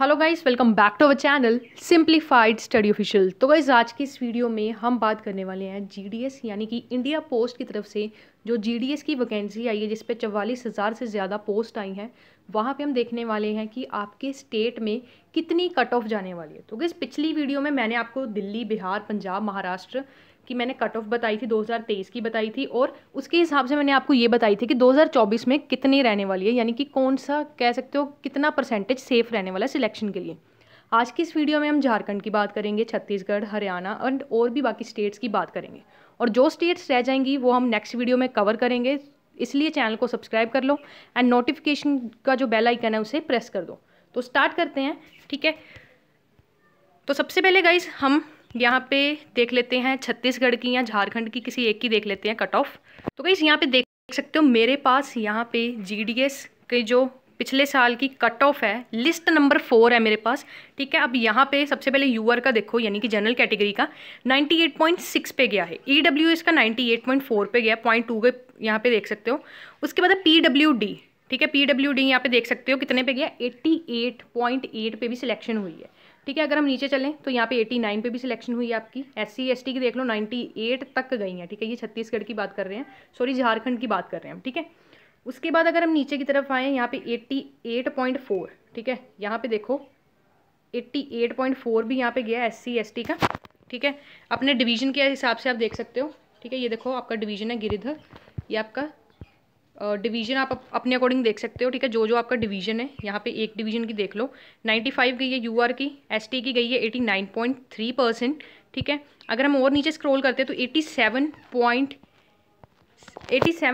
hello guys welcome back to our channel simplified study official तो guys आज की इस वीडियो में हम बात करने वाले हैं जीडीएस यानी कि इंडिया पोस्ट की तरफ से जो जीडीएस की वैकेंसी आई है जिस पे चवालीस हज़ार से ज़्यादा पोस्ट आई हैं वहाँ पे हम देखने वाले हैं कि आपके स्टेट में कितनी कट ऑफ जाने वाली है तो गाइस पिछली वीडियो में मैंने आपको दिल्ली बिहार पंजाब महाराष्ट्र कि मैंने कट ऑफ बताई थी 2023 की बताई थी और उसके हिसाब से मैंने आपको ये बताई थी कि 2024 में कितनी रहने वाली है यानी कि कौन सा कह सकते हो कितना परसेंटेज सेफ रहने वाला है सिलेक्शन के लिए आज की इस वीडियो में हम झारखंड की बात करेंगे छत्तीसगढ़ हरियाणा एंड और भी बाकी स्टेट्स की बात करेंगे और जो स्टेट्स रह जाएंगी वो हम नेक्स्ट वीडियो में कवर करेंगे इसलिए चैनल को सब्सक्राइब कर लो एंड नोटिफिकेशन का जो बेल आइकन है उसे प्रेस कर दो तो स्टार्ट करते हैं ठीक है तो सबसे पहले गाइज हम यहाँ पे देख लेते हैं छत्तीसगढ़ की या झारखंड की किसी एक की देख लेते हैं कट ऑफ तो गई यहाँ पे देख सकते हो मेरे पास यहाँ पे जीडीएस के जो पिछले साल की कट ऑफ है लिस्ट नंबर फोर है मेरे पास ठीक है अब यहाँ पे सबसे पहले यूआर का देखो यानी कि जनरल कैटेगरी का 98.6 पे गया है ई डब्ल्यू एस का 98.4 पे गया पॉइंट टू यहाँ पे देख सकते हो उसके बाद पी डब्ल्यू डी ठीक है पी डब्ल्यू डी यहाँ पे देख सकते हो कितने पे गया 88.8 पे भी सिलेक्शन हुई है ठीक है अगर हम नीचे चलें तो यहाँ पे 89 पे भी सिलेक्शन हुई है आपकी एस सी एस की देख लो 98 तक गई हैं ठीक है ये छत्तीसगढ़ की बात कर रहे हैं सॉरी झारखंड की बात कर रहे हैं हम ठीक है उसके बाद अगर हम नीचे की तरफ आएँ यहाँ पे 88.4 ठीक है यहाँ पे देखो 88.4 भी यहाँ पे गया एस सी एस का ठीक है अपने डिवीजन के हिसाब से आप देख सकते हो ठीक है ये देखो आपका डिवीजन है गिरिधर ये आपका डिवीज़न आप अपने अकॉर्डिंग देख सकते हो ठीक है जो जो आपका डिवीज़न है यहाँ पे एक डिवीज़न की देख लो 95 गई है यूआर की एसटी की गई है 89.3 परसेंट ठीक है अगर हम और नीचे स्क्रॉल करते हैं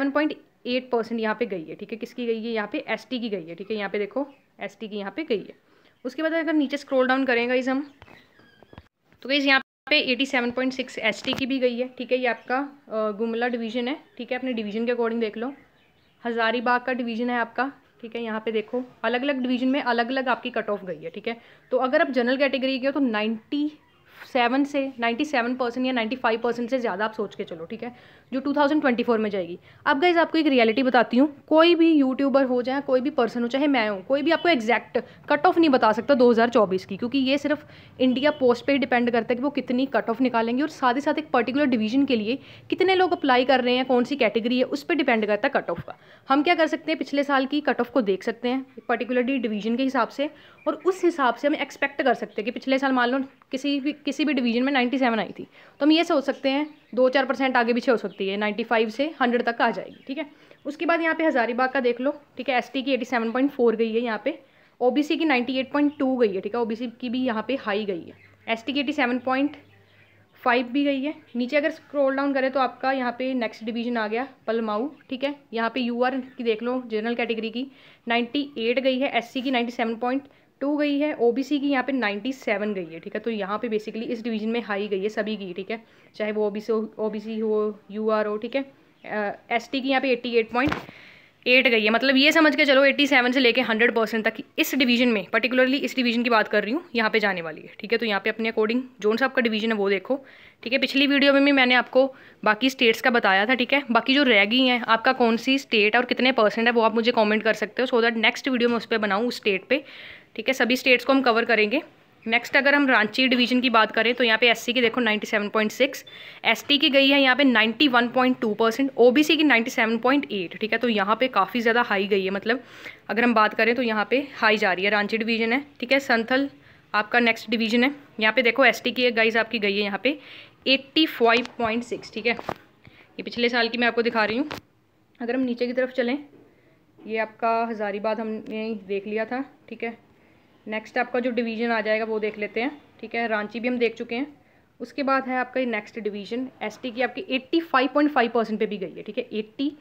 तो एट परसेंट यहाँ पे गई है ठीक है किसकी गई है यहाँ पे एसटी की गई है ठीक है यहाँ पे देखो एस की यहाँ पर गई है उसके बाद अगर नीचे स्क्रोल डाउन करेंगे इस हम तो गई यहाँ पे 87.6 एसटी की भी गई है ठीक है ये आपका गुमला डिवीज़न है ठीक है अपने डिवीज़न के अकॉर्डिंग देख लो हज़ारीबाग का डिवीज़न है आपका ठीक है यहाँ पे देखो अलग अलग डिवीजन में अलग अलग आपकी कट ऑफ गई है ठीक है तो अगर आप जनरल कैटेगरी के हो तो नाइन्टी सेवन से नाइन्टी सेवन परसेंट या नाइन्टी फाइव परसेंट से ज़्यादा आप सोच के चलो ठीक है जो टू थाउजेंड ट्वेंटी फोर में जाएगी अब गाइज आपको एक रियलिटी बताती हूँ कोई भी यूट्यूबर हो जाए कोई भी पर्सन हो चाहे मैं हूँ कोई भी आपको एग्जैक्ट कट ऑफ नहीं बता सकता दो हज़ार चौबीस की क्योंकि ये सिर्फ इंडिया पोस्ट पर डिपेंड करता है कि वो कितनी कट ऑफ निकालेंगे और साथ ही साथ एक पर्टिकुलर डिवीजन के लिए कितने लोग अप्लाई कर रहे हैं कौन सी कैटेगरी है उस पर डिपेंड करता है कट ऑफ का हम क्या कर सकते हैं पिछले साल की कट ऑफ को देख सकते हैं पर्टिकुलरली डिवीजन के हिसाब से और उस हिसाब से हम एक्सपेक्ट कर सकते हैं कि पिछले साल मान लो किसी भी किसी भी डिवीजन में नाइन्टी सेवन आई थी तो हम ये सोच सकते हैं दो चार परसेंट आगे पीछे हो सकती है नाइन्टी फाइव से हंड्रेड तक आ जाएगी ठीक है उसके बाद यहाँ पे हज़ारीबाग का देख लो ठीक है एसटी की एटी सेवन पॉइंट फोर गई है यहाँ पे ओबीसी की नाइन्टी एट पॉइंट टू गई है ठीक है ओबीसी की भी यहाँ पे हाई गई है टी की फाइव भी गई है नीचे अगर स्क्रोल डाउन करें तो आपका यहाँ पे नेक्स्ट डिवीजन आ गया पलमाऊ ठीक है यहाँ पे आर की देख लो जनरल कैटेगरी की एट गई है सी की पॉइंट टू गई है ओबीसी की यहाँ पे नाइन्टी सेवन गई है ठीक है तो यहाँ पे बेसिकली इस डिवीजन में हाई गई है सभी की ठीक है चाहे वो ओबीसी ओबीसी हो यू आर हो ठीक है एस टी की यहाँ पे एट्टी एट पॉइंट एट गई है मतलब ये समझ के चलो एट्टी सेवन से लेके हंड्रेड परसेंट तक इस डिवीजन में पर्टिकुलरली इस डिवीजन की बात कर रही हूँ यहाँ पे जाने वाली है ठीक है तो यहाँ पे अपने अकॉर्डिंग जोन सा आपका डिवीजन है वो देखो ठीक है पिछली वीडियो में भी मैंने आपको बाकी स्टेट्स का बताया था ठीक है बाकी जो रह गई हैं आपका कौन सी स्टेट और कितने परसेंट है वो आप मुझे कॉमेंट कर सकते हो सो दैट नेक्स्ट वीडियो में उस पर बनाऊँ उस स्टेट पर ठीक है सभी स्टेट्स को हम कवर करेंगे नेक्स्ट अगर हम रांची डिवीजन की बात करें तो यहाँ पे एससी की देखो 97.6 एसटी की गई है यहाँ पे 91.2 परसेंट ओ की 97.8 ठीक है तो यहाँ पे काफ़ी ज़्यादा हाई गई है मतलब अगर हम बात करें तो यहाँ पे हाई जा रही है रांची डिवीजन है ठीक है संथल आपका नेक्स्ट डिवीजन है यहाँ पे देखो एसटी की गाइज आपकी गई है यहाँ पे एट्टी ठीक है ये पिछले साल की मैं आपको दिखा रही हूँ अगर हम नीचे की तरफ चलें ये आपका हज़ारीबाग हमने देख लिया था ठीक है नेक्स्ट आपका जो डिवीज़न आ जाएगा वो देख लेते हैं ठीक है रांची भी हम देख चुके हैं उसके बाद है आपका नेक्स्ट डिवीज़न एसटी की आपकी 85.5 परसेंट पे भी गई है ठीक है 85.5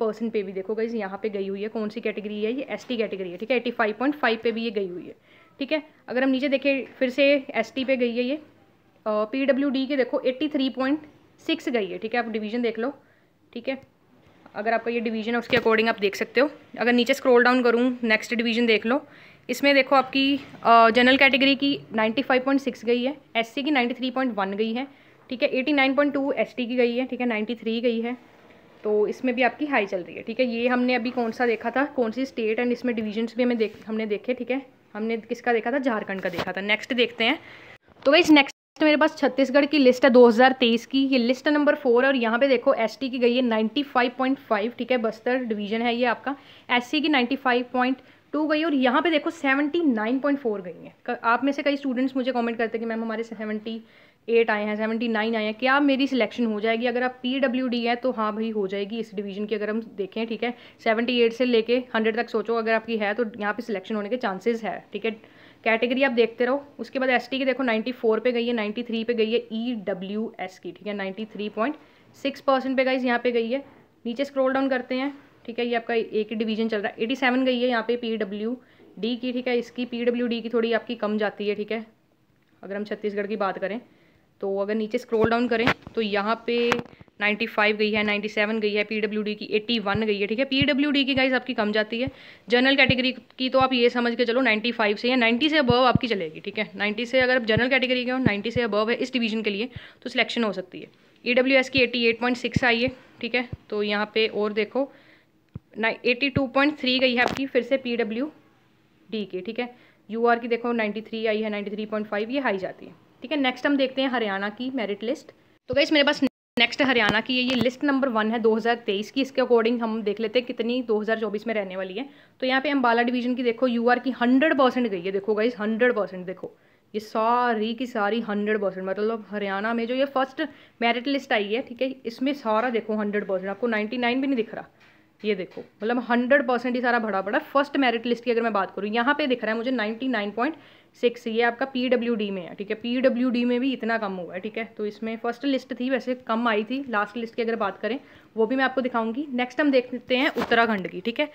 परसेंट पे भी देखो गई यहाँ पे गई हुई है कौन सी कैटेगरी है ये एसटी कैटेगरी है ठीक है 85.5 पे भी ये गई हुई है ठीक है अगर हम नीचे देखें फिर से टी पे गई है ये पी डब्ल्यू डी के देखो 83.6 गई है ठीक है आप डिवीज़न देख लो ठीक है अगर आपका ये डिवीजन है उसके अकॉर्डिंग आप देख सकते हो अगर नीचे स्क्रॉल डाउन करूँ नेक्स्ट डिवीजन देख लो इसमें देखो आपकी जनरल कैटेगरी की 95.6 गई है एससी की 93.1 गई है ठीक है 89.2 एसटी की गई है ठीक है 93 गई है तो इसमें भी आपकी हाई चल रही है ठीक है ये हमने अभी कौन सा देखा था कौन सी स्टेट एंड इसमें डिवीजन्स भी हमें देख हमने देखे ठीक है हमने किसका देखा था झारखंड का देखा था नेक्स्ट देखते हैं तो वही नेक्स्ट तो मेरे पास छत्तीसगढ़ की लिस्ट है 2023 की ये लिस्ट नंबर फोर और यहाँ पे देखो एसटी की गई है 95.5 ठीक है बस्तर डिवीजन है ये आपका एससी की 95.2 गई और यहाँ पे देखो 79.4 गई है आप में से कई स्टूडेंट्स मुझे कमेंट करते हैं कि मैम हमारे 78 आए हैं 79 आए हैं क्या मेरी सिलेक्शन हो जाएगी अगर आप पी है तो हाँ भाई हो जाएगी इस डिवीजन की अगर हम देखें ठीक है एट से लेके हंड्रेड तक सोचो अगर आपकी है तो यहाँ पे सिलेक्शन होने के चांसेस है ठीक है कैटेगरी आप देखते रहो उसके बाद एस की देखो 94 पे गई है 93 पे गई है ई डब्ल्यू एस की ठीक है 93.6 परसेंट पे गाइज यहाँ पे गई है नीचे स्क्रॉल डाउन करते हैं ठीक है ये आपका एक ही डिवीजन चल रहा है एटी सेवन गई है यहाँ पे पी डब्ल्यू डी की ठीक है इसकी पी डब्ल्यू डी की थोड़ी आपकी कम जाती है ठीक है अगर हम छत्तीसगढ़ की बात करें तो अगर नीचे स्क्रॉल डाउन करें तो यहाँ पे नाइन्टी फाइव गई है नाइन्टी सेवन गई है पीडब्ल्यूडी की एट्टी वन गई है ठीक है पीडब्ल्यूडी की गाइस आपकी कम जाती है जनरल कैटेगरी की तो आप ये समझ के चलो नाइन्टी फाइव से या नाइन्टी से अबव आपकी चलेगी ठीक है नाइन्टी से अगर आप जनरल कैटेगरी के हो नाइन्टी से अबव है इस डिवीजन के लिए तो सिलेक्शन हो सकती है ई डब्ल्यू एस की एट्टी एट पॉइंट सिक्स आई है ठीक है तो यहाँ पे और देखो eighty eighty two point three गई है आपकी फिर से पी डब्ल्यू डी की ठीक है यू आर की देखो नाइन्टी थ्री आई है नाइन्टी थ्री पॉइंट फाइव ये हाई जाती है ठीक है नेक्स्ट हम देखते हैं हरियाणा की मेरिट लिस्ट तो गई मेरे पास नेक्स्ट हरियाणा की है ये लिस्ट नंबर वन है 2023 की इसके अकॉर्डिंग हम देख लेते हैं कितनी 2024 में रहने वाली है तो यहाँ पे अम्बाला डिवीजन की देखो यूआर की हंड्रेड परसेंट गई है देखो गाइज हंड्रेड परसेंट देखो ये सारी की सारी हंड्रेड परसेंट मतलब हरियाणा में जो ये फर्स्ट मेरिट लिस्ट आई है ठीक है इसमें सारा देखो हंड्रेड परसेंट आपको नाइन्टी नाइन भी नहीं दिख रहा ये देखो मतलब हंड्रेड परसेंट ही सारा बड़ा बड़ा फर्स्ट मेरिट लिस्ट की अगर मैं बात करूँ यहाँ पे दिख रहा है मुझे नाइन्टी नाइन पॉइंट सिक्स ये आपका पी डब्ल्यू डी में है ठीक है पी डब्ल्यू डी में भी इतना कम हुआ है ठीक है तो इसमें फर्स्ट लिस्ट थी वैसे कम आई थी लास्ट लिस्ट की अगर बात करें वो भी मैं आपको दिखाऊंगी नेक्स्ट हम देखते हैं उत्तराखंड की ठीक है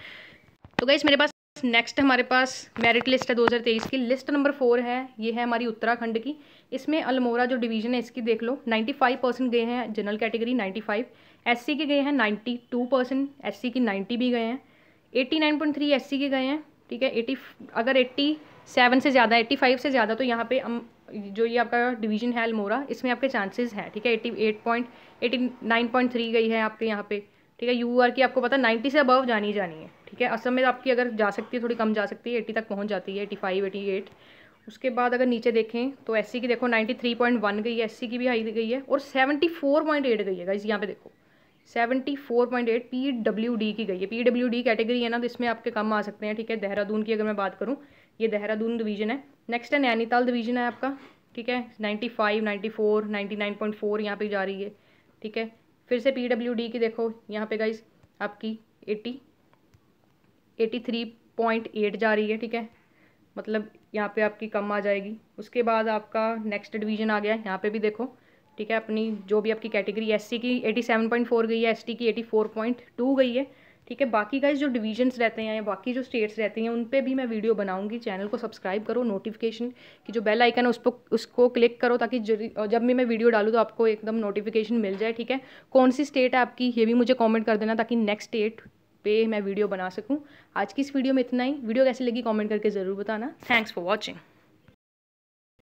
तो गई मेरे पास नेक्स्ट हमारे पास मेरिट लिस्ट है तेईस की लिस्ट नंबर फोर है ये है हमारी उत्तराखंड की इसमें अल्मोरा जो डिवीजन है इसकी देख लो फाइव परसेंट गए हैं जनरल कैटेगरी एस सी के गए हैं टू परसेंट एस की नाइन्टी भी गए हैं एस सी के गए हैं ठीक है एटी अगर एट्टी सेवन से ज़्यादा एट्टी फाइव से ज़्यादा तो यहाँ पे जो ये आपका डिवीजन है अल्मोरा इसमें आपके चांसेस हैं ठीक है eighty eight point eighty nine point three गई है आपके यहाँ पे ठीक है यू आर की आपको पता नाइन्टी से अबव जानी जानी है ठीक है असम में तो आपकी अगर जा सकती है थोड़ी कम जा सकती है एट्टी तक पहुँच जाती है एटी फाइव एटी एट उसके बाद अगर नीचे देखें तो एस की देखो नाइन्टी थ्री पॉइंट वन गई है एस की भी हाई गई है और सेवेंटी फोर पॉइंट एट गई है इस यहाँ पे देखो seventy four point eight P W D की गई है पी डब्ल्यू डी कैटेगरी है ना तो इसमें आपके कम आ सकते हैं ठीक है देहरादून की अगर मैं बात करूँ ये देहरादून डिवीजन है नेक्स्ट है नैनीताल डिवीजन है आपका ठीक है ninety five ninety four ninety nine point four यहाँ पर जा रही है ठीक है फिर से पी डब्ल्यू डी की देखो यहाँ पे गाइस आपकी eighty eighty three point eight जा रही है ठीक है मतलब यहाँ पे आपकी कम आ जाएगी उसके बाद आपका नेक्स्ट डिवीजन आ गया यहाँ पे भी देखो ठीक है अपनी जो भी आपकी कैटेगरी एससी की एटी सेवन पॉइंट फोर गई है एसटी की एटी फोर पॉइंट टू गई है ठीक है बाकी का जो डिवीजन्स रहते हैं या बाकी जो स्टेट्स रहते हैं उन पर भी मैं वीडियो बनाऊंगी चैनल को सब्सक्राइब करो नोटिफिकेशन की जो बेल आइकन है उस पर उसको क्लिक करो ताकि जब भी मैं वीडियो डालूँ तो आपको एकदम नोटिफिकेशन मिल जाए ठीक है कौन सी स्टेट है आपकी ये भी मुझे कॉमेंट कर देना ताकि नेक्स्ट स्टेट पे मैं वीडियो बना सकूँ आज की इस वीडियो में इतना ही वीडियो कैसी लगी कॉमेंट करके ज़रूर बताना थैंक्स फॉर वॉचिंग